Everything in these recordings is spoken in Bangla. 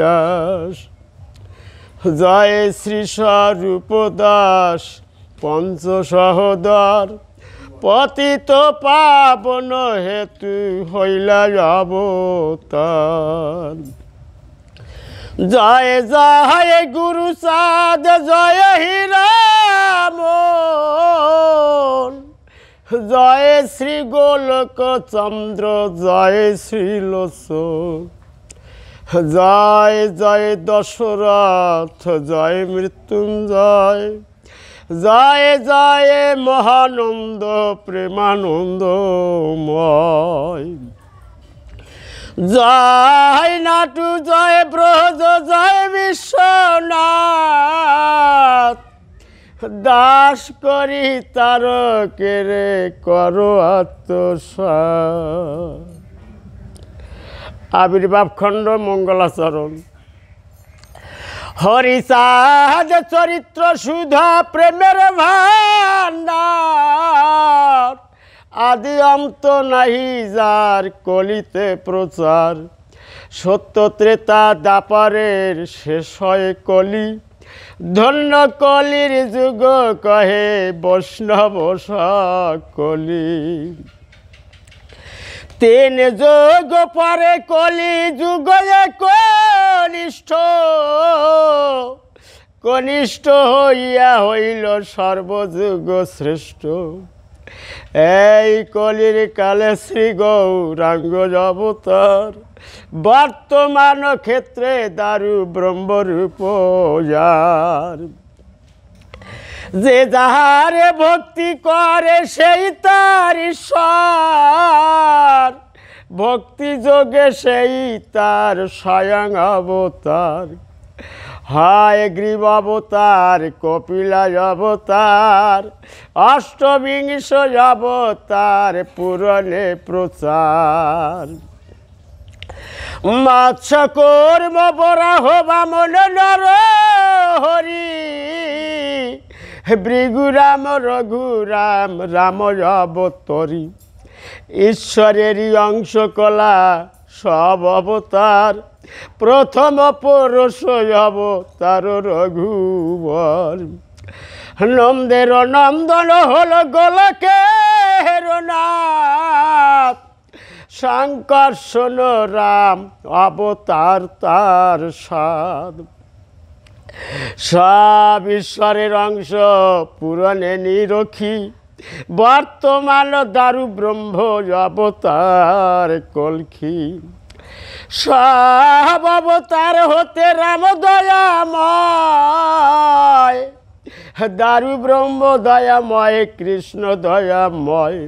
দাস জয় শ্রী স্বরূপ দাস পঞ্চ সহদর পতিত পাবন হেতু হইলা অবতার জয় জয় গুরু সাদ জয় হিরাম জয় শ্রী গোলক চন্দ্র জয় শ্রী লোচক জয় জয় দশরথ জয় মৃত্যুঞ্জয় জয় জয় মহানন্দ প্রেমানন্দ জয় নাটু জয় ব্রজ জয় বিশ্বনাথ দাস করি তারকেরে কর আত্মসাত আবির্ভাব খণ্ড মঙ্গলাচরণ হরিসাহাজ চরিত্র সুধা প্রেমের ভান্ডার আদি অন্ত নাহি যার কলিতে প্রচার সত্য ত্রেতা দাপারের শেষ হয় কলি ধন্য কলির যুগ কহে বৈষ্ণব কলি তিন যোগ পরে কলি যুগ কনিষ্ঠ কনিষ্ঠ হইয়া হইল সর্বযুগ শ্রেষ্ঠ এই কলির কালে শ্রী গৌরাঙ্গ অবতার বর্তমান ক্ষেত্রে দারু ব্রহ্মরূপ যার যে যাহারে ভক্তি করে সেই তার ঈশ্বর ভক্তি যোগে সেই তার স্বয়ং অবতার হায় গ্রীব অবতার কপিলা অবতার অষ্টবিংশ অবতার পুরনে প্রচার মাছ কর্ম বরাহ মন নর হরি ভৃগুরাম রঘুরাম রাম অবতরী ঈশ্বরেরই কলা সব অবতার প্রথম পরশ অবতার রঘুবর নন্দের নন্দন হল গোলকে হেরনাথ শঙ্কর্ষণ রাম অবতার তার সাধ সব ঈশ্বরের অংশ পূরণে নিরক্ষী বর্তমান দারু ব্রহ্ম অবতার কলখি সব অবতার হতে দয়াময় দারু ব্রহ্ম দয়াময় কৃষ্ণ দয়াময়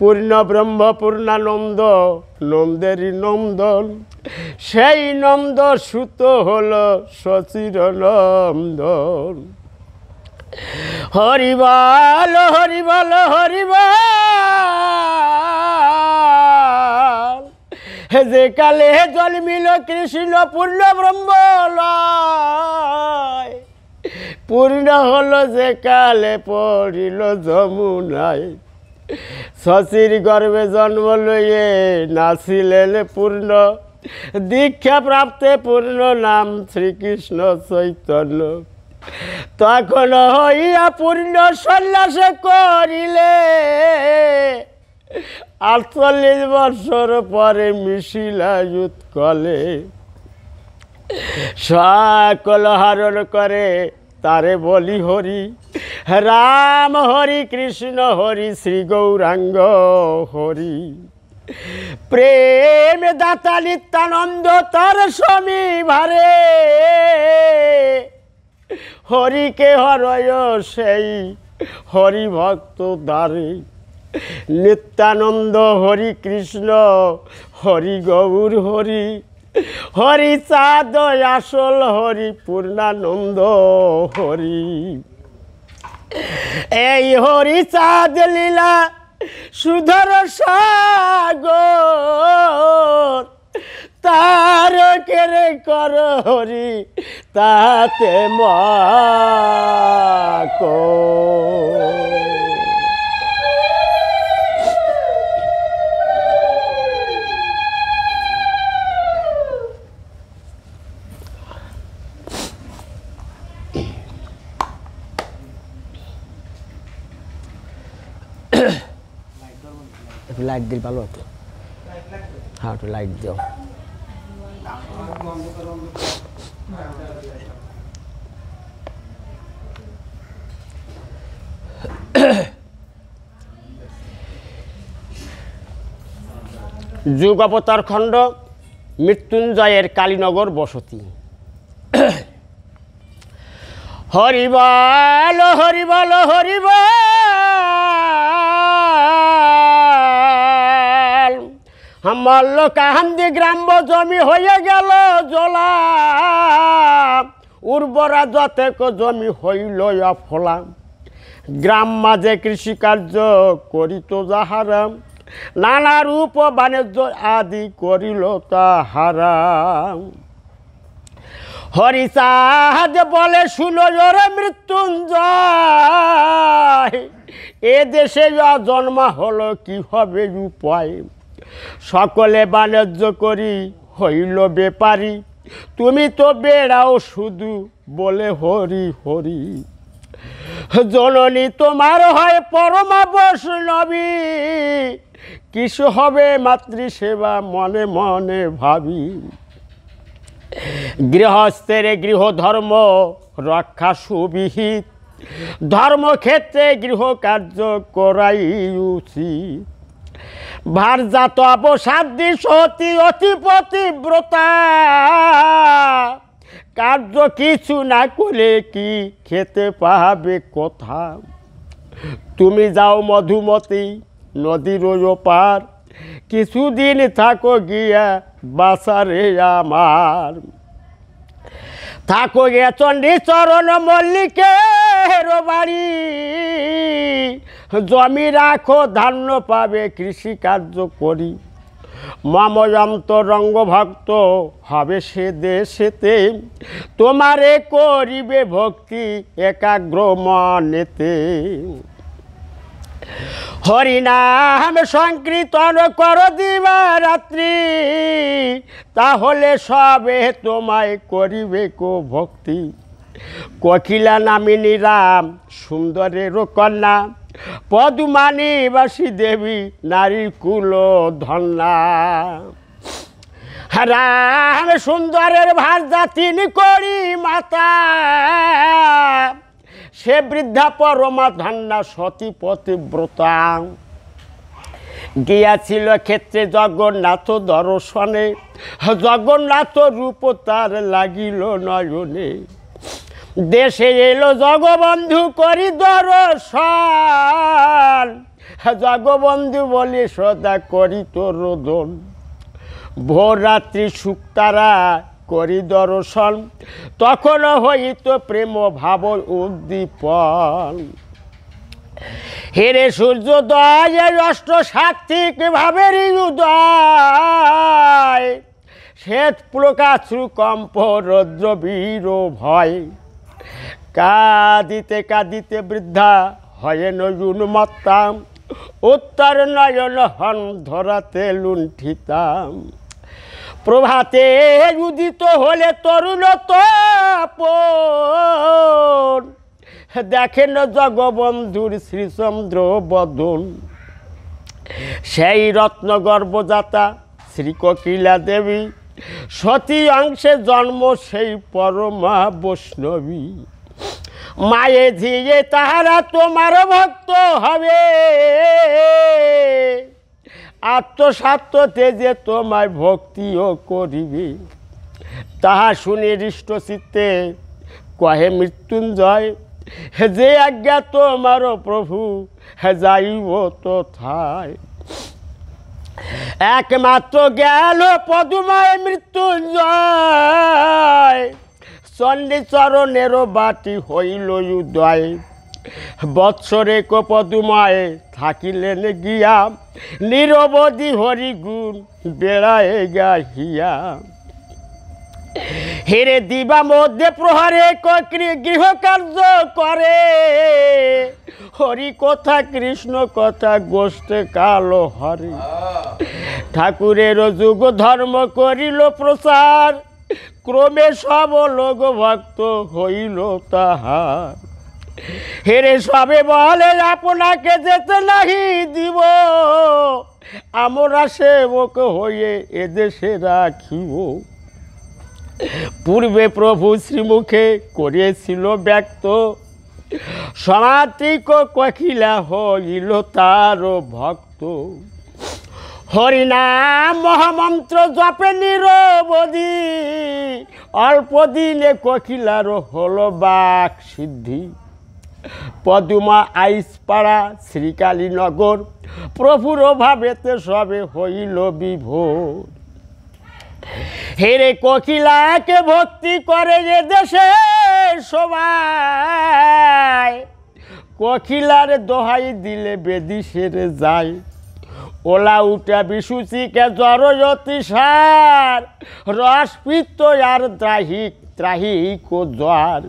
পূর্ণ ব্রহ্ম পূর্ণানন্দ নন্দেরই নন্দন সেই নন্দ সুত হল শচির নন্দন হরিবাল হরিবাল হরিবাল যে কালে জন্মিল কৃষ্ণ পূর্ণ ব্রহ্ম পূর্ণ হল যে কালে পড়িল যমুনায় শশীর গর্ভে জন্ম লইয়ে নাসিলেন পূর্ণ দীক্ষা প্রাপ্তে পূর্ণ নাম শ্রীকৃষ্ণ চৈতন্য তখন হইয়া পূর্ণ সন্ন্যাস করিলে আটচল্লিশ বছর পরে মিশিলা উৎকলে সকল হরণ করে তারে বলি হরি রাম হরি কৃষ্ণ হরি শ্রী গৌরাঙ্গ হরি প্রেম দাতা নিত্যানন্দ তার স্বামী ভারে হরিকে হরয় সেই হরি ভক্ত দ্বারে নিত্যানন্দ হরি কৃষ্ণ হরি গৌর হরি হরি চাঁদ আসল হরি পূর্ণানন্দ হরি এই হরি চাঁদ লীলা সুধর সাগর তার কেড়ে কর হরি তাতে মা একটু লাইট দিল ভালো হতো হ্যাঁ একটু লাইট দিও যুগ অবতার খণ্ড মৃত্যুঞ্জয়ের কালীনগর বসতি হরিবল হরিবল হরিবল আমার লোকাহান্দি গ্রাম্য জমি হয়ে গেল জলা উর্বরা যতেক জমি হইল ফলা গ্রাম মাঝে কৃষিকার্য করিত যাহারা নানা রূপ বাণিজ্য আদি করিল তাহারা হরিচাঁদ বলে শুনো জোরে মৃত্যুঞ্জয় এ দেশে জন্মা হলো কি হবে উপায় সকলে বাণিজ্য করি হইল বেপারি তুমি তো বেড়াও শুধু বলে হরি হরি জননী তোমার হয় পরমা বৈষ্ণবী কিছু হবে মাতৃসেবা মনে মনে ভাবি গৃহস্থের গৃহধর্ম রক্ষা সুবিহিত ধর্মক্ষেত্রে গৃহকার্য করাই উচিত ভারজাত অবসাদি সতী অতি পতিব্রতা কার্য কিছু না করলে কি খেতে পাবে কথা তুমি যাও মধুমতি নদীর পার কিছুদিন থাকো গিয়া বাসারে আমার থাকো গে চরণ মল্লিকের বাড়ি জমি রাখো ধান্য পাবে কৃষিকার্য করি মমযন্ত রঙ্গভক্ত হবে সে দেশেতে তোমারে করিবে ভক্তি একাগ্র মনেতে হরিনাম সংকীর্তন কর দিবা রাত্রি তাহলে সবে তোমায় করিবে কো ভক্তি ককিলা নামিনী রাম সুন্দরের কন্যা পদ্মানী বাসী দেবী নারী কুল ধন্যা রাম সুন্দরের ভার তিনি করি মাতা সে বৃদ্ধা পরমা ধান্না সতী পতিব্রতা গিয়াছিল ক্ষেত্রে জগন্নাথ দর্শনে জগন্নাথ রূপ তার লাগিল নয়নে দেশে এলো জগবন্ধু করি দর্শন জগবন্ধু বলে সদা করি তোর রোদন ভোর রাত্রি শুক্তারা করি দর্শন তখন হইত প্রেম ভাব উদ্দীপন হেরে সূর্যোদয়ের অষ্ট সাত্বিক ভাবের উদয় শ্বেত প্রকাশ্রু কম্প রৌদ্র বীর ভয় কাঁদিতে কাঁদিতে বৃদ্ধা হয় নজুন মত্তাম উত্তর নয়ন হন ধরাতে লুণ্ঠিতাম প্রভাতে উদিত হলে তরুণ তপন দেখেন জগবন্ধুর শ্রীচন্দ্র বদন সেই রত্ন গর্ভজাতা শ্রীককিলা দেবী সতী অংশে জন্ম সেই পরমা বৈষ্ণবী মায়ে ধিয়ে তাহারা তোমার ভক্ত হবে আত্মসাত্মতে যে তোমায় ভক্তিও করিবি তাহা শুনে হৃষ্ট চিত্তে কহে মৃত্যুঞ্জয় হে যে আজ্ঞা তোমার প্রভু হে যাইব তো থায় একমাত্র গেল পদুময় মৃত্যুঞ্জয় চণ্ডী বাটি হইল উদয় বৎসরে কপদুমায় থাকিলেন গিয়া নিরবধি হরিগুণ বেড়ায় গাহিয়া হেরে দিবা মধ্যে প্রহারে গৃহ কার্য করে হরি কথা কৃষ্ণ কথা গোষ্ঠে কালো হরি ঠাকুরের যুগ ধর্ম করিল প্রচার ক্রমে সব লোক ভক্ত হইল তাহার হেরে সবে বলে আপনাকে যেতে নাহি দিব আমরা সেবক হয়ে এদেশে রাখিব পূর্বে প্রভু শ্রীমুখে করিয়েছিল ব্যক্ত সমাতিক কখিলা হইল তার ভক্ত হরিনাম মহামন্ত্র জপে নিরবধি অল্প দিনে কখিলার হল বাক সিদ্ধি পদুমা আইসপাড়া শ্রীকালীনগর প্রভুর অভাবেতে সবে হইল বিভোর হেরে কোকিলাকে ভক্তি করে যে দেশে সবাই কোকিলার দোহাই দিলে বেদি সেরে যায় ওলা উঠা বিশুচিকে জরজতি সার রসপিত্ত আর ত্রাহিক ত্রাহিক ও জ্বর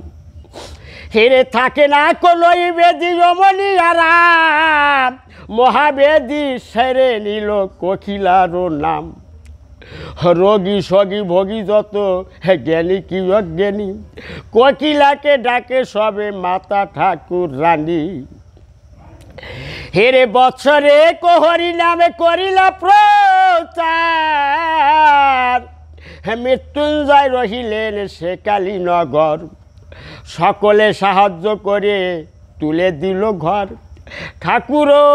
হেরে থাকে না কোনোই বেদি রমণী আরাম মহাবেদি সেরে নিল কখিলার নাম রোগী সগী ভোগী যত জ্ঞানী কি অজ্ঞানী কোকিলাকে ডাকে সবে মাতা ঠাকুর রানী হেরে বছরে কোহরি নামে করিলা প্রচার মৃত্যুঞ্জয় রহিলেন সে নগর সকলে সাহায্য করে তুলে দিল ঘর ঠাকুরও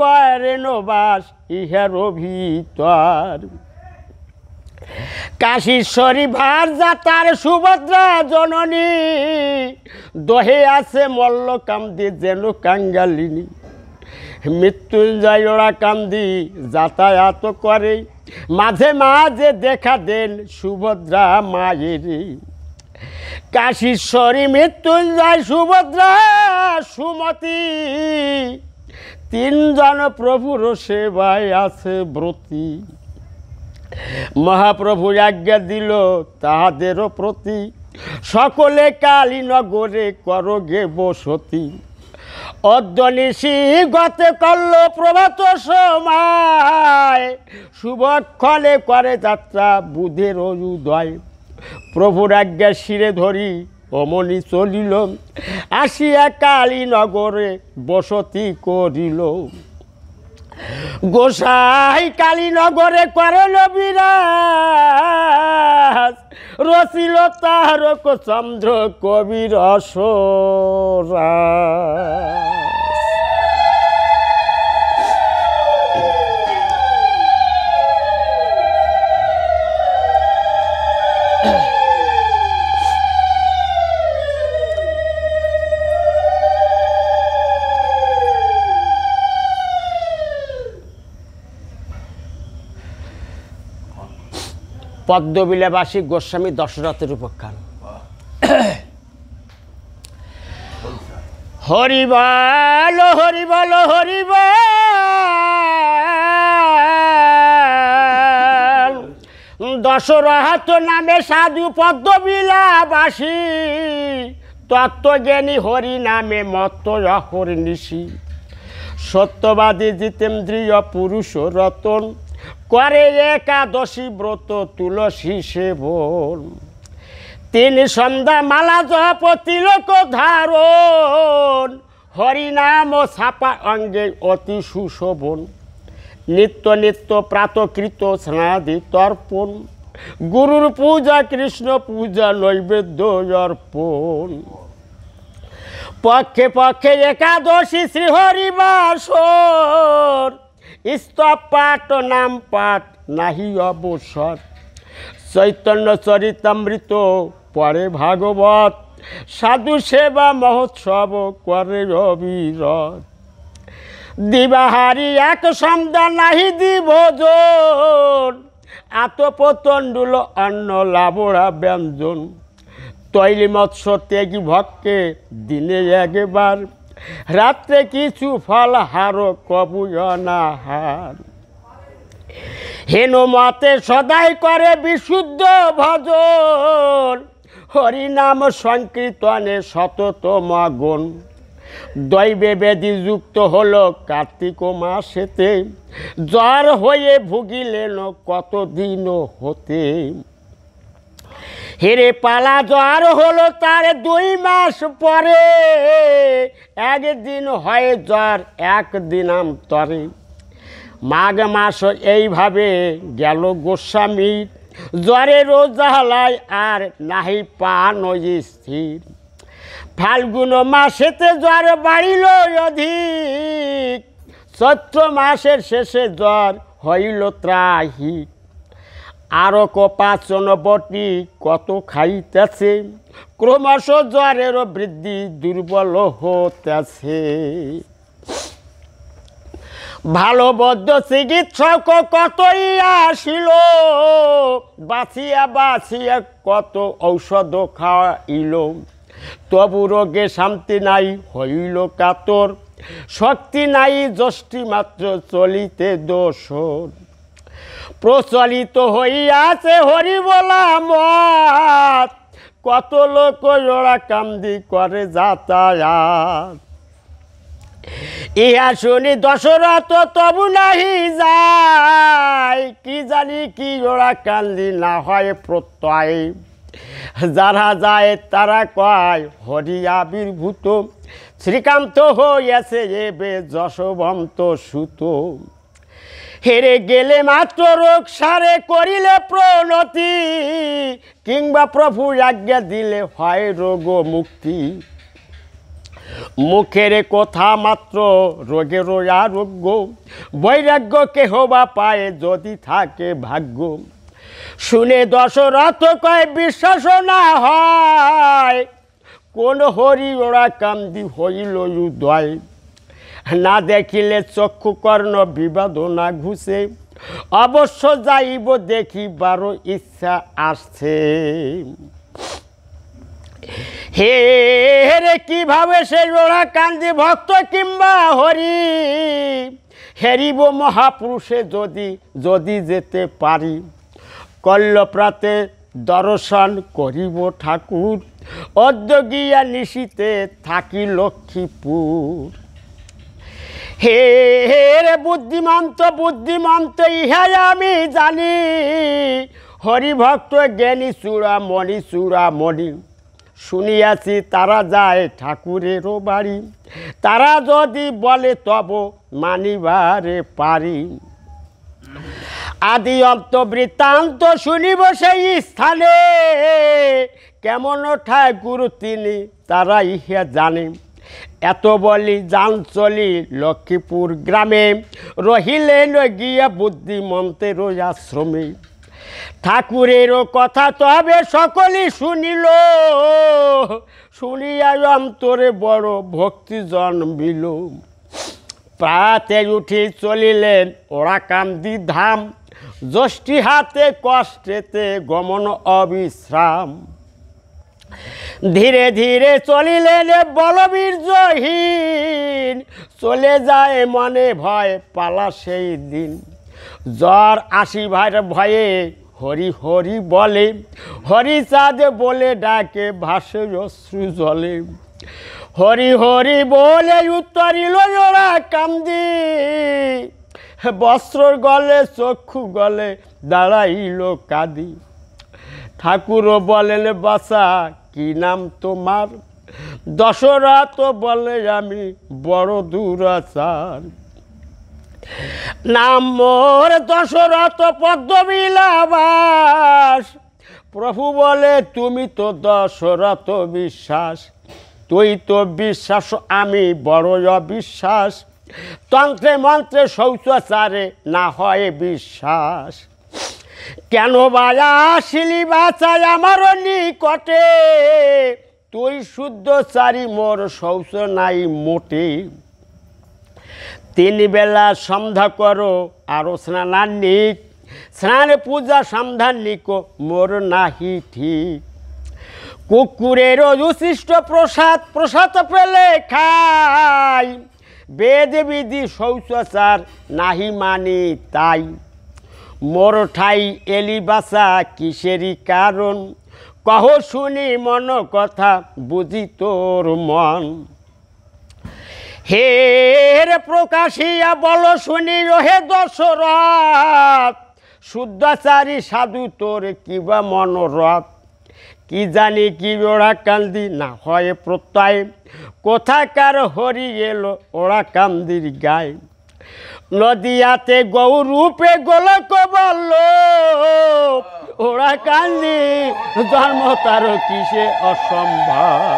করেন বাস ইহার ভিতর কাশীশ্বরী ভার যা তার সুভদ্রা জননী দহে আছে মল্ল কান্দি যেন কাঙ্গালিনী মৃত্যুঞ্জয় ওরা কান্দি যাতায়াত করে মাঝে মাঝে দেখা দেন সুভদ্রা মায়েরই কাশীশ্বরী মৃত্যুঞ্জয় সুভদ্রা সুমতি তিনজন প্রভুর সেবায় আছে ব্রতী মহাপ্রভু আজ্ঞা দিল তাহাদেরও প্রতি সকলে কালীনগরে করগে বসতি অদ্যনিশী গতে করল প্রভাত সময় শুভক্ষণে করে যাত্রা বুধের উদয় প্রভুর আজ্ঞা শিরে ধরি অমনি চলিল আসিয়া কালীনগরে বসতি করিল গোসাই কালীনগরে করল বিরাজ রচিল তাহার চন্দ্র কবির অসরা পদ্মবিলাবাসী গোস্বামী দশরথের উপাখ্যান হরি বল হরি বল হরি বল নামে সাধু পদ্মবিলাবাসী তত্ত্বজ্ঞানী হরি নামে মত অহর নিশি সত্যবাদী জিতেন্দ্রীয় পুরুষ রতন করে একাদশী ব্রত তুলসী সেবন তিন সন্ধ্যা মালা জপ তিলক ধারণ হরিনাম ও ছাপা অঙ্গে অতি সুশোভন নিত্য নিত্য প্রাতকৃত স্নাদি তর্পণ গুরুর পূজা কৃষ্ণ পূজা নৈবেদ্য অর্পণ পক্ষে পক্ষে একাদশী শ্রীহরিবাস ইস্তপাট নাম পাঠ নাহি অবসর চৈতন্য চরিতামৃত পরে ভাগবত সাধু সেবা মহোৎসব করে রবিরত দিবাহারি এক সন্ধ্যা নাহি দিব আতপতণ্ডুল অন্ন লাবড়া ব্যঞ্জন তৈলি মৎস্য ত্যাগী ভক্তে দিনে একবার রাত্রে কিছু ফল হারো কবু হেন হেনমতে সদাই করে বিশুদ্ধ ভজন হরিনাম সংকীর্তনে শততম গুণ দৈবে বেদি যুক্ত হল কার্তিক মাসেতে জ্বর হয়ে ভুগিলেন কতদিন হতে হেরে পালা জ্বর হলো তার দুই মাস পরে একদিন হয় জ্বর একদিন আম তরে মাঘ মাস এইভাবে গেল গোস্বামী জ্বরে রোজালায় আর নাহি পান স্থির ফাল্গুন মাসেতে জ্বর বাড়িল অধিক চৈত্র মাসের শেষে জ্বর হইল ত্রাহিক আরো কপাচনবটি কত খাইতেছে ক্রমশ জ্বরেরও বৃদ্ধি দুর্বল হতেছে ভালো বদ্ধ চিকিৎসক কতই আসিল বাঁচিয়া বাঁচিয়া কত ঔষধ খাওয়াইল তবু রোগে শান্তি নাই হইল কাতর শক্তি নাই জষ্টি মাত্র চলিতে দোষর প্রচলিত হইয়াছে হরি বলা মত কত লোক জোড়া কান্দি করে যাতায়াত ইহা শুনি দশরথ তবু নাহি যায় কি জানি কি জোড়া কান্দি না হয় প্রত্যয় যারা যায় তারা কয় হরি আবির্ভূত শ্রীকান্ত হইয়াছে বে যশবন্ত সুতো হেরে গেলে মাত্র রোগ সারে করিলে প্রণতি কিংবা প্রভু আজ্ঞা দিলে হয় রোগ মুক্তি মুখের কথা মাত্র রোগের আরোগ্য বৈরাগ্য কেহ বা পায়ে যদি থাকে ভাগ্য শুনে দশরথ কয় বিশ্বাস না হয় কোন হরি ওরা কান্দি হইল উদয় না দেখিলে চক্ষুকর্ণ বিবাদ না ঘুষে অবশ্য যাইব দেখিবারও ইচ্ছা আসছে হে রে কিভাবে সেই লোড়া কান্দি ভক্ত কিংবা হরি হেরিব মহাপুরুষে যদি যদি যেতে পারি কল্লপ্রাতে দর্শন করিব ঠাকুর অদ্যগিয়া নিশিতে থাকি লক্ষ্মীপুর হে হে রে বুদ্ধিমন্ত বুদ্ধিমন্ত ইহাই আমি জানি হরিভক্ত জ্ঞানী চূড়ামণি চূড়ামণি শুনিয়াছি তারা যায় ঠাকুরেরও বাড়ি তারা যদি বলে তব মানিবারে পারি আদি অন্ত বৃত্তান্ত শুনিব সেই স্থানে কেমন ঠায় গুরু তিনি তারা ইহা জানে এত বলি যান চলি লক্ষ্মীপুর গ্রামে রহিলে গিয়া রোজা আশ্রমে ঠাকুরেরও কথা তবে সকলেই শুনিল শুনিয়া অন্তরে বড় ভক্তি জন্মিল প্রাতে উঠে চলিলেন ওরা কান্দি ধাম যষ্টি হাতে কষ্টেতে গমন অবিশ্রাম ধীরে ধীরে চলিলেন জহীন চলে যায় মনে ভয় পালা সেই দিন জ্বর আসি ভাইয়ের ভয়ে হরি হরি বলে হরি চাঁদ বলে ডাকে ভাসে অশ্রু জলে হরি হরি বলে উত্তরিল জোড়া কামদি বস্ত্র গলে চক্ষু গলে দাঁড়াইল কাদি ঠাকুরও বলেন বাসা কি নাম তোমার দশরথ বলে আমি বড় দুরাচার নাম মোর দশরথ পদ্মবিলাবাস প্রভু বলে তুমি তো দশরথ বিশ্বাস তুই তো বিশ্বাস আমি বড় অবিশ্বাস তন্ত্রে মন্ত্রে শৌচাচারে না হয় বিশ্বাস কেন বায়া আসিলি বাঁচাই আমার নিকটে তুই শুদ্ধ চারি মোর শৌচ নাই মোটে তিন বেলা সন্ধ্যা করো আরও স্নানান্নিক স্নান পূজা নিক মোর নাহি ঠিক কুকুরের যুশিষ্ট প্রসাদ প্রসাদ পেলে খাই বেদ বিধি শৌচাচার নাহি মানি তাই মোর ঠাই এলি বাসা কিসেরি কারণ কহ শুনি মন কথা বুঝি তোর মন হের প্রকাশিয়া বল শুনি রহে দশরথ শুদ্ধাচারী সাধু তোর কিবা মনোরথ কি জানি কি ওরা কান্দি না হয় প্রত্যয় কোথাকার হরি এলো ওরা কান্দির গায় নদিয়াতে গৌরূপে রূপে গোলক বলল ওরা কান্দি জন্ম তার কিসে অসম্ভব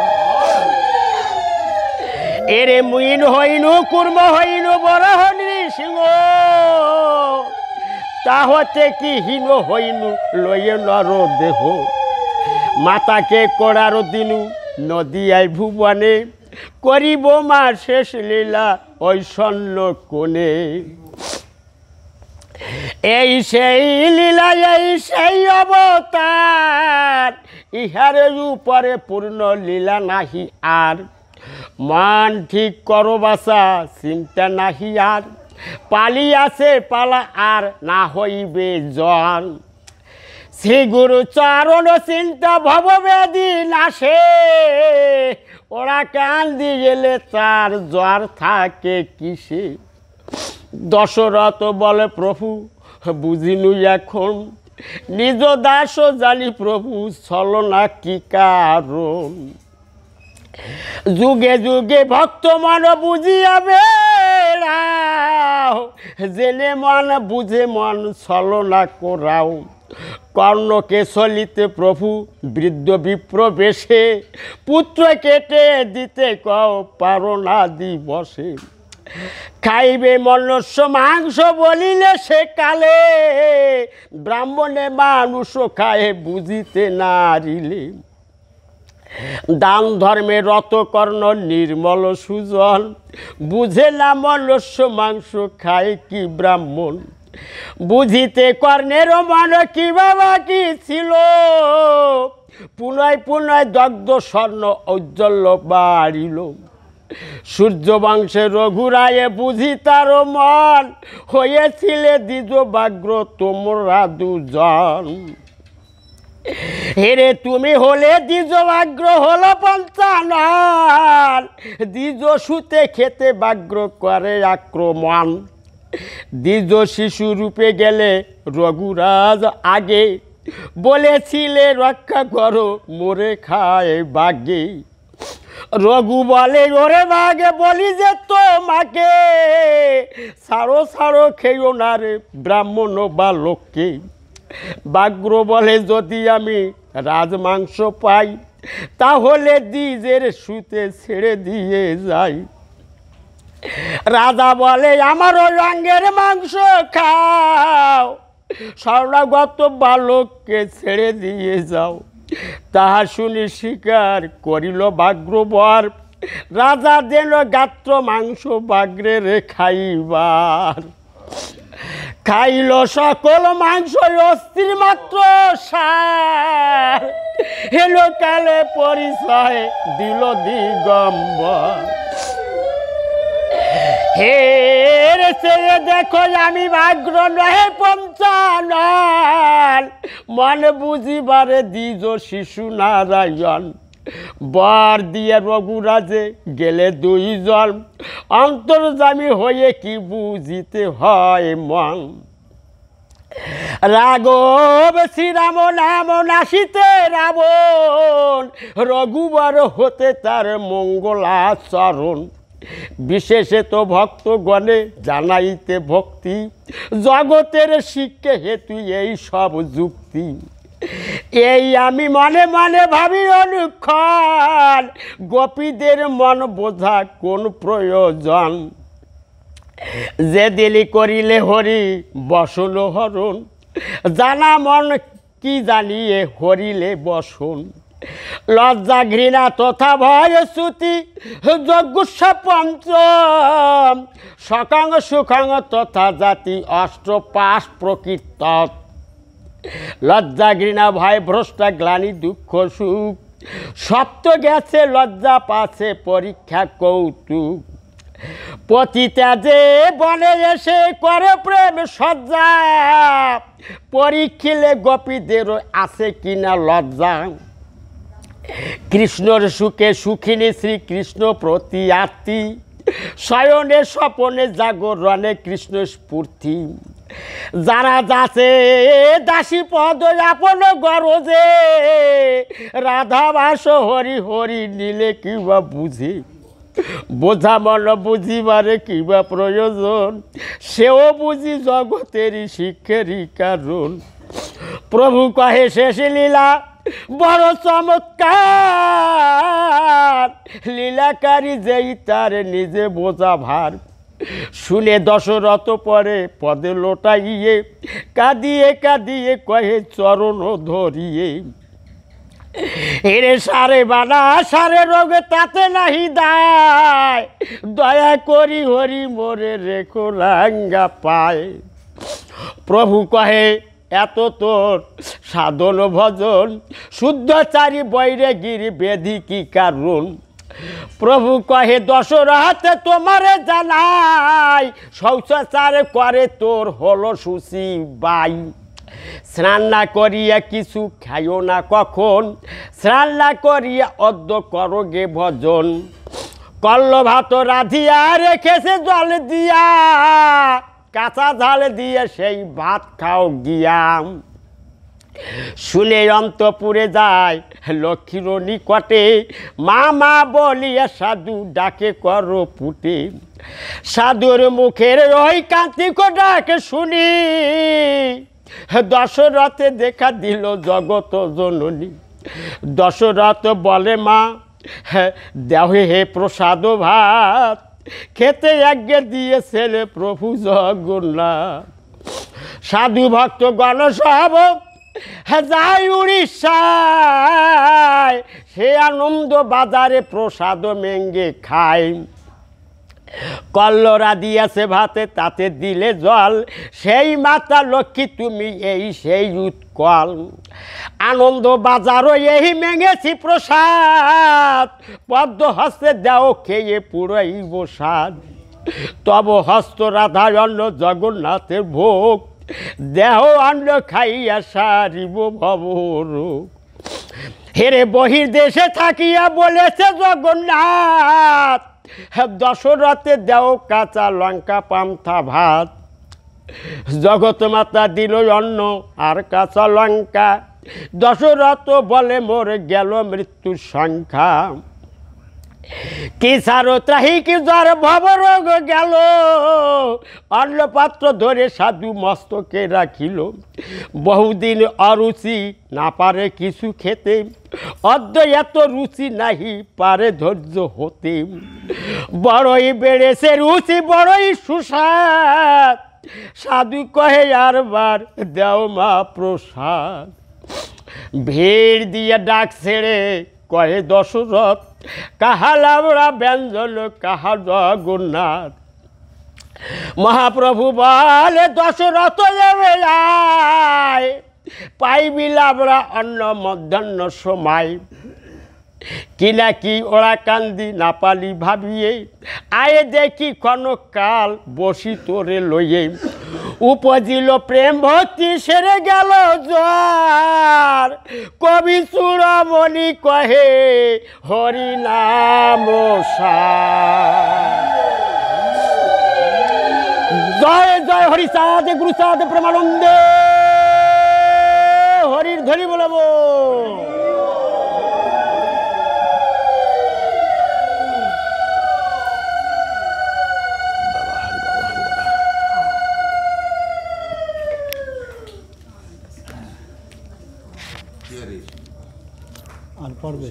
এরে মুইন হইনু কুর্ম হইনু বড় হনি সিংহ তাহতে কি হীন হইনু লয়ে নর দেহ মাতাকে করার দিনু নদী আই ভুবনে করিব মা শেষ লীলা ওই স্বর্ণ কোণে এই সেই লীলা এই সেই অবতার ইহার উপরে পূর্ণ লীলা নাহি আর মান ঠিক করো বাসা চিন্তা নাহি আর পালিয়াছে পালা আর না হইবে জল শ্রী গুরু চরণ চিন্তা না আসে ওরা কান্দি গেলে তার জ্বর থাকে কিসে দশরথ বলে প্রভু বুঝিনু এখন নিজ দাস জানি প্রভু ছলনা কি কারণ যুগে যুগে ভক্ত মন বুঝিয়াবে জেনে মন বুঝে মন ছলনা করাও কর্ণকেশলিতে প্রভু বৃদ্ধ বিপ্রবেশে পুত্র কেটে দিতে কও পারো না দিবসে খাইবে মনুষ্য মাংস বলিলে সে কালে ব্রাহ্মণে মানুষ খায় বুঝিতে নারিলে দান ধর্মে রতকর্ণ নির্মল সুজন বুঝে না মনুষ্য মাংস খায় কি ব্রাহ্মণ বুঝিতে কর্ণের মন কি বাবা কি ছিল পুনয় পুনয় দগ্ধ স্বর্ণ ঔজ্জ্বল্য বাড়িল সূর্য বংশে রঘুরায়ে বুঝি তার মন হয়েছিলে দ্বিজ বাগ্র তোমরা দুজন হেরে তুমি হলে দ্বিজ বাগ্র হলো পঞ্চান দ্বিজ সুতে খেতে বাগ্র করে আক্রমণ দ্বিজ শিশু রূপে গেলে রঘুরাজ আগে বলেছিলে রক্ষা করো মোরে খায় বাগে রঘু বলে ওরে বাগে বলি যে তো মাকে সারো সারো খেয়েও না রে ব্রাহ্মণ বা লোককে বাগ্র বলে যদি আমি রাজমাংস পাই তাহলে দিজের সুতে ছেড়ে দিয়ে যাই রাজা বলে আমার ওই অঙ্গের মাংস খাও স্বর্ণাগত বালককে ছেড়ে দিয়ে যাও তাহা শুনি শিকার করিল বাগ্রবর রাজা যেন গাত্র মাংস বাগ্রে রে খাইবার খাইল সকল মাংস অস্থির মাত্র সার হেলো কালে পরিচয় দিল দিগম্বর হে দেখো আমি ভাগ্র নহে পঞ্চান মন বুঝিবারে দিজ শিশু নারায়ণ বর দিয়ে রঘুরাজে গেলে দুইজন অন্তর্জামী হয়ে কি বুঝিতে হয় মন রাঘব শ্রীরাম নাম নাসিতে রাবণ রঘুবার হতে তার মঙ্গলাচরণ বিশেষত ভক্তগণে জানাইতে ভক্তি জগতের শিক্ষে হেতু এই সব যুক্তি এই আমি মনে মনে ভাবি অনুক্ষণ গোপীদের মন বোঝা কোন প্রয়োজন যে দিলি করিলে হরি বসন হরণ জানা মন কি জানিয়ে হরিলে বসন লজ্জা ঘৃণা তথা ভয় শ্রুতি যজ্ঞ পঞ্চম সকাঙ্গ তথা জাতি অষ্ট পাশ প্রকৃত লজ্জা ঘৃণা ভয় ভ্রষ্টা গ্লানি দুঃখ সুখ সপ্ত গেছে লজ্জা পাছে পরীক্ষা কৌতুক পতিতা যে বনে এসে করে প্রেম সজ্জা পরীক্ষিলে গোপীদেরও আছে কিনা লজ্জা কৃষ্ণর সুখে সুখিনী শ্রীকৃষ্ণ প্রতি আত্মি শয়নে স্বপনে জাগরণে কৃষ্ণ স্ফূর্তি যারা দাসে দাসী পদ আপন গরজে রাধা বাস হরি হরি নিলে কিবা বুঝে বোঝা মন বুঝিবারে কিবা প্রয়োজন সেও বুঝি জগতেরই শিক্ষেরই কারণ প্রভু কহে শেষ লীলা বড় চমৎকার লীলাকারী যেই তার নিজে বোঝা ভার শুনে দশরথ পরে পদে লোটাইয়ে কাঁদিয়ে কাঁদিয়ে কহে চরণ ধরিয়ে এরে সারে বানা সারে রোগে তাতে নাহি দায় দয়া করি হরি মোরে রেখো লাঙ্গা পায় প্রভু কহে এত তোর সাধন ভজন শুদ্ধচারী বৈরে গিরি বেধি কি কারণ প্রভু কহে দশরাতে তোমারে জানাই শৌচারে করে তোর হলো সুসি বাই স্নান না করিয়া কিছু খাইও না কখন স্নান না করিয়া অদ্য করো গে ভজন কল্ল ভাত রাধিয়া রেখেছে জল দিয়া কাঁচা ঝাল দিয়ে সেই ভাত খাও গিয়াম শুনে অন্তপুরে যায় লক্ষ্মীর নিকটে মা মা বলিয়া সাধু ডাকে কর পুটে সাধুর মুখের ওই কান্তিক ডাকে শুনি দশরথে দেখা দিল জগত জননী দশরথ বলে মা দেহে হে প্রসাদ ভাত খেতে একগে দিয়ে ছেলে প্রভু জগন্না সাধু ভক্ত গণসব যাই উড়িষ্যায় সে আনন্দ বাজারে প্রসাদ মেঙ্গে খায় কল্লরা দিয়েছে ভাতে তাতে দিলে জল সেই মাতা লক্ষ্মী তুমি এই সেই উৎকল আনন্দ বাজারও এই মেঙেছি প্রসাদ পদ্ম হস্তে দেও খেয়ে পুরাই বসাদ তব হস্ত রাধারণ্য জগন্নাথের ভোগ দেহ অন্ন খাইয়া সারিব ভবরূপ হেরে বহির দেশে থাকিয়া বলেছে জগন্নাথ দশরথে দেও কাঁচা লঙ্কা পান্থা ভাত জগৎ মাতা দিল অন্ন আর কাঁচা লঙ্কা দশরথ বলে মোর গেল মৃত্যুর সংখ্যা কি সার ত্রাহি কি জ্বর ভবরোগ গেল অন্নপাত্র ধরে সাধু মস্তকে রাখিল বহুদিন অরুচি না পারে কিছু খেতে অদ্য এত রুচি নাহি পারে ধৈর্য হতে বড়ই বেড়েছে রুচি বড়ই সুস্বাদ সাধু কহে আরবার দেও মা প্রসাদ ভিড় দিয়ে ডাক ছেড়ে কহে দশরথ কাহালাবরা ব্যঞ্জন কাহা জগন্নাথ মহাপ্রভু বলে দশরথ যাবে পাইবি লাবরা অন্ন মধ্যাহ্ন সময় কি না কি ওরা কান্দি না পালি ভাবিয়ে আয়ে দেখি কোনো কাল বসি তোরে লইয়ে উপজিল প্রেম ভক্তি সেরে গেল জোয়ার কবি সুরমণি কহে হরি নাম জয় জয় হরি সাধে গুরু সাধে প্রেমানন্দে হরির ধরি বলবো পারবে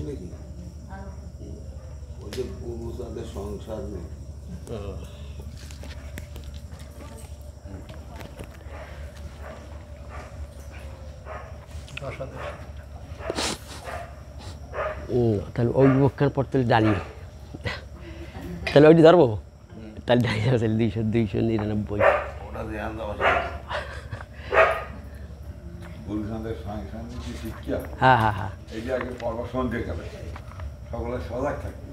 ও তাহলে ওই বক্ষার পর তাহলে ডালি তাহলে ওইটি ধরবো তাহলে ডালি দুইশো দুইশো নিরানব্বই ওটা গুরুসন্ধ্যের সঙ্গে সঙ্গে শিক্ষা হ্যাঁ হ্যাঁ, হ্যাঁ। আগে পর্ব সন্ধ্যে গেলে সকলে সজাগ থাকবে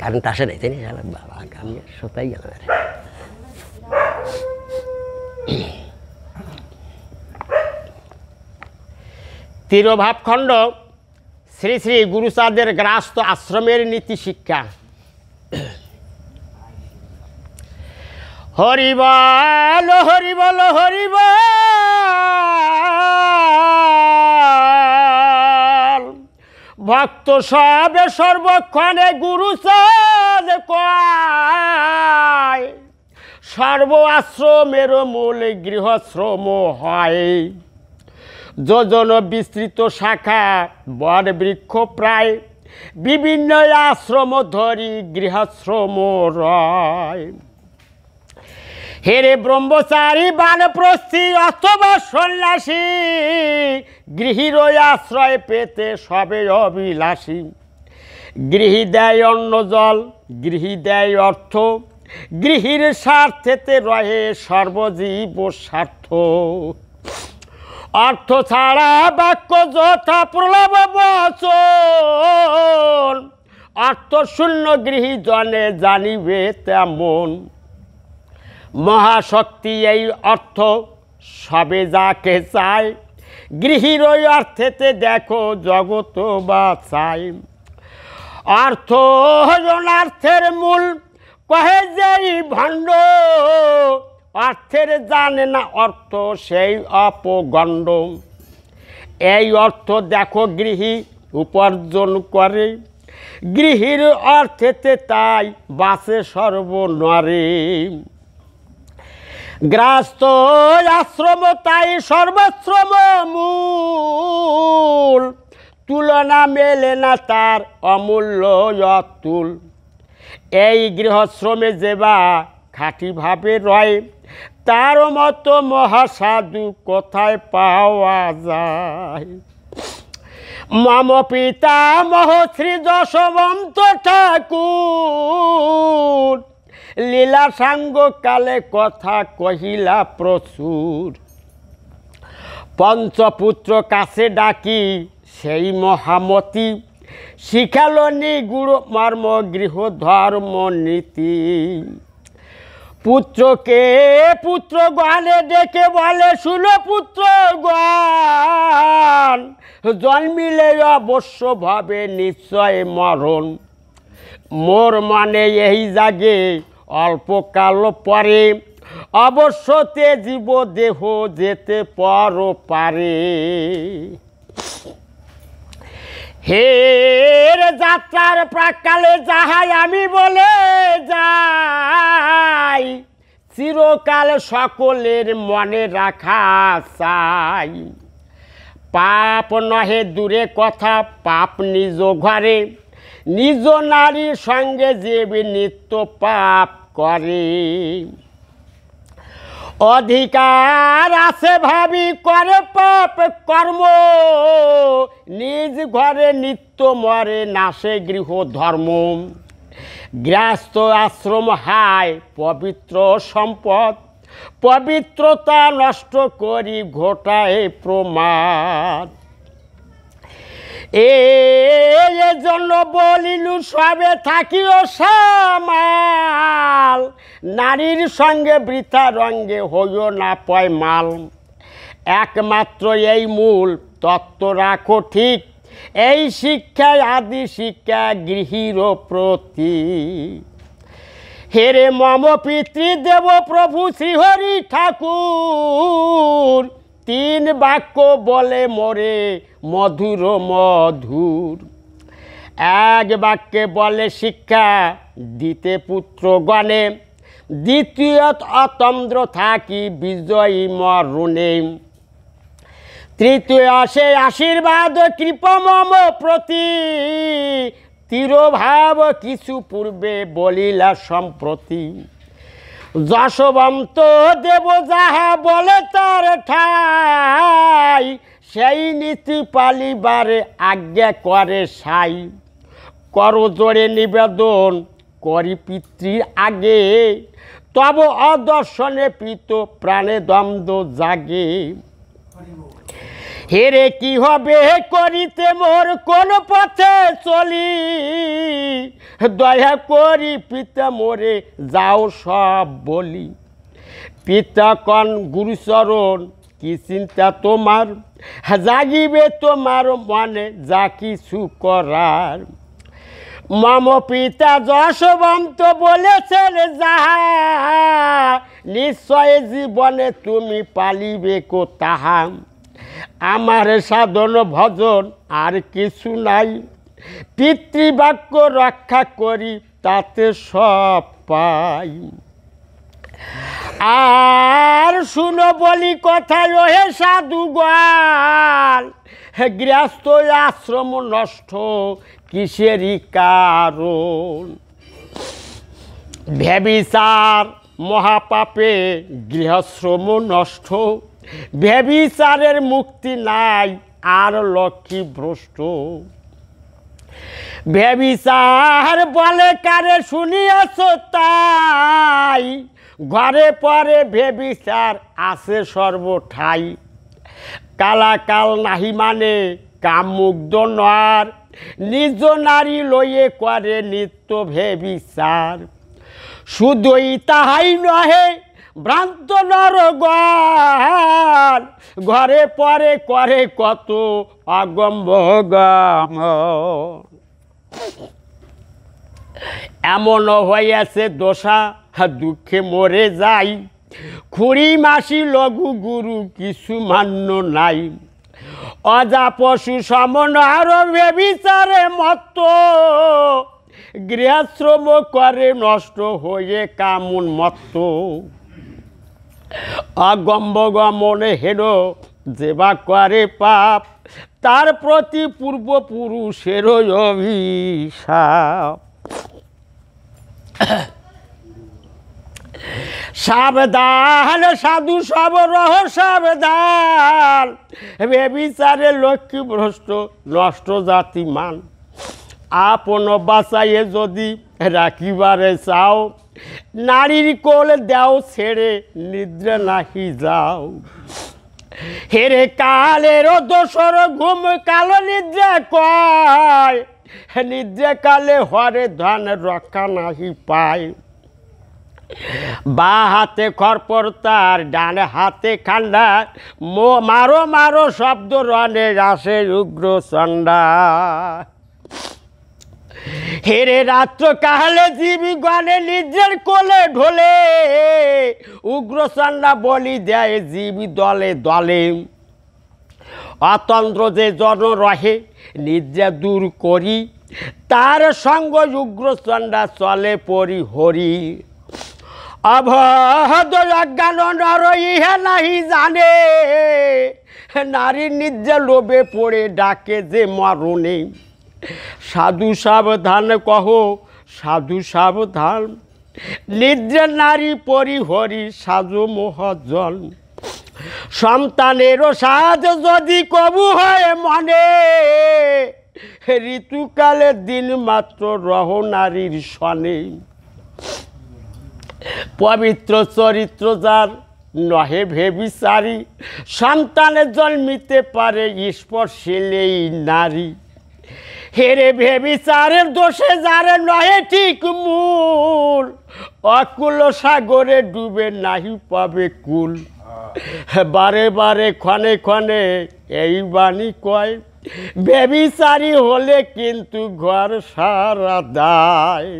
কারণ তাসে নেই তাই না বাবা আমি সতাই গেলাম আর তিরোভাবখণ্ড শ্রী শ্রী গুরুসাদের গ্রাস্ত আশ্রমের নীতি শিক্ষা হরি বল হরি বল হরি বল ভক্ত সবে সর্বক্ষণে গুরু কয় সর্ব আশ্রমের মূল গৃহশ্রম হয় যোজন বিস্তৃত শাখা বর বৃক্ষ প্রায় বিভিন্ন আশ্রম ধরি গৃহাশ্রম রয় হেরে ব্রহ্মচারী বানপ্রস্থি অথবা সন্ন্যাসী গৃহীর আশ্রয় পেতে সবে অবিলাসী গৃহী দেয় অন্ন জল গৃহী দেয় অর্থ গৃহীর স্বার্থেতে রহে সর্বজীব স্বার্থ অর্থ ছাড়া বাক্য যথা প্রলব বচন অর্থ শূন্য গৃহী জনে জানিবে তেমন মহাশক্তি এই অর্থ সবে যাকে চায় গৃহীর ওই অর্থেতে দেখো জগত বা চাই অর্থ অর্থের মূল কহে যেই ভণ্ড অর্থের জানে না অর্থ সেই অপগণ্ড এই অর্থ দেখো গৃহী উপার্জন করে গৃহীর অর্থেতে তাই বাসে সর্বনরে গ্রাস্ত আশ্রম তাই সর্বশ্রম মূল তুলনা মেলে না তার অমূল্য অতুল এই গৃহশ্রমে যে বা খাঁটিভাবে রয় তার মতো মহাসাধু কোথায় পাওয়া যায় মাম পিতা মহশ্রী দশবন্ত ঠাকুর লীলা সাঙ্গ কালে কথা কহিলা প্রচুর পঞ্চপুত্র কাছে ডাকি সেই মহামতি শিখালনি গুরু মর্ম গৃহ ধর্ম নীতি পুত্রকে পুত্র গণে ডেকে বলে শুনো পুত্র গণ জন্মিলে অবশ্য ভাবে নিশ্চয় মরণ মোর মানে এই জাগে অল্পকাল পরে অবশ্যতে জীব দেহ যেতে পর পারে হের যাত্রার প্রাকালে যাহাই আমি বলে যাই চিরকাল সকলের মনে রাখা চাই পাপ নহে দূরে কথা পাপ নিজ ঘরে নিজ নারীর সঙ্গে যে নিত্য পাপ করে অধিকার আছে ভাবি করে পাপ কর্ম নিজ ঘরে নিত্য মরে নাশে গৃহ ধর্ম গৃহস্থ আশ্রম হায় পবিত্র সম্পদ পবিত্রতা নষ্ট করি ঘটায় প্রমাদ এ জন্য বলিলু সবে থাকিও সামাল নারীর সঙ্গে বৃথা রঙ্গে হইও না পয় মাল একমাত্র এই মূল তত্ত্ব রাখো ঠিক এই শিক্ষায় আদি শিক্ষা গৃহীর প্রতি হেরে মম পিতৃদেব প্রভু শ্রীহরি ঠাকুর তিন বাক্য বলে মরে মধুর মধুর এক বাক্যে বলে শিক্ষা দিতে পুত্র গণে দ্বিতীয়ত অতন্দ্র থাকি বিজয়ী মরণে তৃতীয় আসে আশীর্বাদ কৃপমম প্রতি তিরোভাব কিছু পূর্বে বলিলা সম্প্রতি যশবন্ত দেব যাহা বলে তার ঠাই সেই নীতি পালিবারে আজ্ঞা করে সাই জোরে নিবেদন করি পিতৃ আগে তব অদর্শনে পিত প্রাণে দ্বন্দ্ব জাগে হেরে কি হবে করিতে মোর কোন পথে চলি দয়া করি পিতা মোরে যাও সব বলি পিতা কন গুরুচরণ কি চিন্তা তোমার জাগিবে তোমার মনে যা কিছু করার মম পিতা যশবন্ত বলেছেন যাহা নিশ্চয় জীবনে তুমি পালিবে কো তাহা আমার সাধন ভজন আর কিছু নাই পিতৃবাক্য রক্ষা করি তাতে সব পাই আর শুনো বলি কথা গাল হে গৃহস্থ আশ্রম নষ্ট কিসেরই কারণ ভেবিচার মহাপাপে গৃহশ্রম নষ্ট ব্যবিচারের মুক্তি নাই আর লক্ষ্মী ভ্রষ্ট ব্যবিচার বলে কারে শুনিয়াছ তাই ঘরে পরে ভেবিচার আছে সর্বঠাই কালাকাল নাহি মানে কামুগ্ধ নার নিজ নারী লইয়ে করে নিত্য ভেবিচার শুধুই তাহাই নহে ভ্রান্ত নরগণ ঘরে পরে করে কত আগম্ব এমনও হইয়াছে দোষা দুঃখে মরে যাই খুঁড়ি মাসি লঘু গুরু কিছু মান্য নাই অজা পশু সমনার বেবিচারে মত গৃহাশ্রম করে নষ্ট হয়ে কামুন মত্ত অগম্বগ মনে হেন যেবা করে পাপ তার প্রতি পূর্বপুরুষের অভিশাপ সাবধান সাধু সব রহ সাবধান বেবিচারে লক্ষ্মী ভ্রষ্ট নষ্ট জাতিমান আপন বাসায় যদি রাখিবারে চাও নারীর কোল দাও ছেড়ে নিদ্রা নাহি যাও হেরে কালের দোসর ঘুম কালো নিদ্রা কয় নিদ্রা কালে হরে ধন রক্ষা নাহি পায় বা হাতে খরপর তার ডানে হাতে খান্ডা মো মারো মারো শব্দ রনে আসে উগ্র চন্ডা হেরে রাত্র কাহালে জীবী গানে নিজের কোলে ঢোলে উগ্রসন্না বলি দেয় জীবী দলে দলে অতন্ত্র যে জন রহে নিজে দূর করি তার সঙ্গ উগ্রচণ্ডা চলে পরি হরি অভান নর ইহা নাহি জানে নারী নিজে লোভে পড়ে ডাকে যে মরণে সাধু সাবধান কহ সাধু সাবধান নিদ্রা নারী পরিহরি সাজু মহজন সন্তানেরও সাজ যদি কবু হয় মনে ঋতুকালে দিন মাত্র রহ নারীর সনে পবিত্র চরিত্র যার নহে ভেবিচারি সন্তানে জন্মিতে পারে স্পর্শিলেই নারী হেরে চারের দোষে যারে নহে ঠিক মূল অকুল সাগরে ডুবে নাহি পাবে কুল বারে বারে ক্ষণে ক্ষণে এই বাণী কয় বেবিচারি হলে কিন্তু ঘর সারা দায়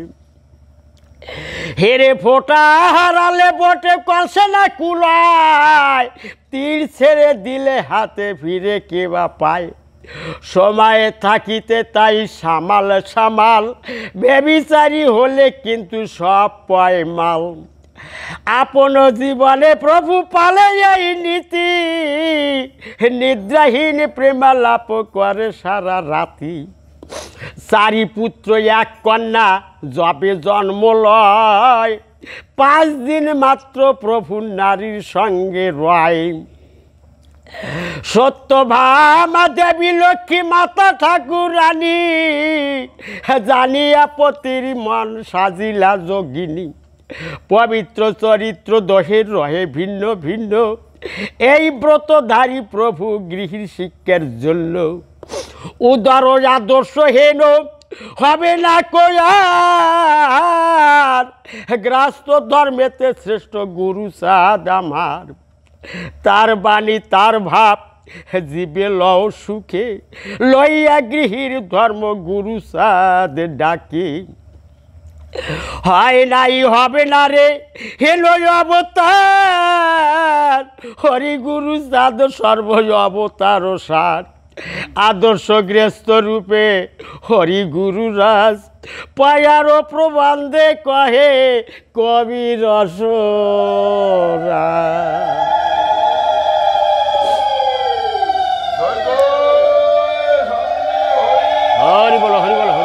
হেরে ফোটা হারালে বটে কলসে না কুলায় তীর ছেড়ে দিলে হাতে ফিরে কেবা পায় সময়ে থাকিতে তাই সামাল সামাল বেবিচারি হলে কিন্তু সব পয় মাল আপন জীবনে প্রভু পালে এই নীতি নিদ্রাহীন প্রেমালাপ করে সারা রাতি চারি পুত্র এক কন্যা জবে জন্ম লয় পাঁচ দিন মাত্র প্রভু নারীর সঙ্গে রয় ভামা দেবী লক্ষ্মী মাতা ঠাকুরানী জানিয়া পতির মন সাজিলা যোগিনী পবিত্র চরিত্র দহের রহে ভিন্ন ভিন্ন এই ব্রতধারী প্রভু গৃহীর শিক্ষার জন্য উদার আদর্শ হেন হবে না কয়ার গ্রাস্ত ধর্মেতে শ্রেষ্ঠ গুরু সাদ আমার তার বাণী তার ভাব জীবে লও সুখে লইয়া গৃহীর ধর্ম গুরু সাদ ডাকে হয় নাই হবে না রে হে নয় অবতার হরিগুরু সাদ সর্ব অবতার ও সার গৃহস্থ রূপে হরি রাজ পায়ার প্রবন্ধে কহে কবি রসরা হরি বলো হরি বলো